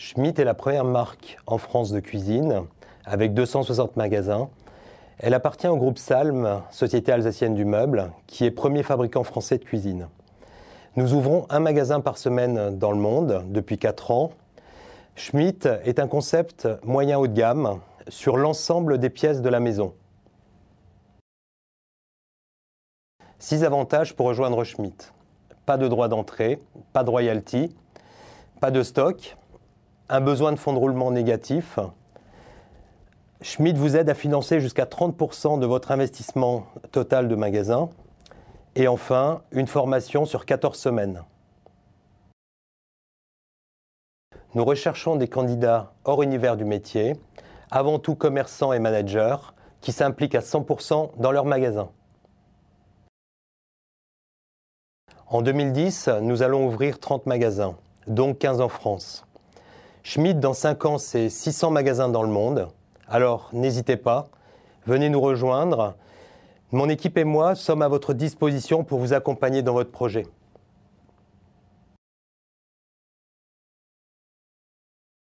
Schmitt est la première marque en France de cuisine, avec 260 magasins. Elle appartient au groupe Salm, Société alsacienne du meuble, qui est premier fabricant français de cuisine. Nous ouvrons un magasin par semaine dans le monde depuis 4 ans. Schmitt est un concept moyen haut de gamme sur l'ensemble des pièces de la maison. Six avantages pour rejoindre Schmitt. Pas de droit d'entrée, pas de royalty, pas de stock, un besoin de fonds de roulement négatif. Schmidt vous aide à financer jusqu'à 30% de votre investissement total de magasin. Et enfin, une formation sur 14 semaines. Nous recherchons des candidats hors univers du métier, avant tout commerçants et managers, qui s'impliquent à 100% dans leur magasin. En 2010, nous allons ouvrir 30 magasins, dont 15 en France. Schmidt, dans 5 ans, c'est 600 magasins dans le monde. Alors, n'hésitez pas, venez nous rejoindre. Mon équipe et moi sommes à votre disposition pour vous accompagner dans votre projet.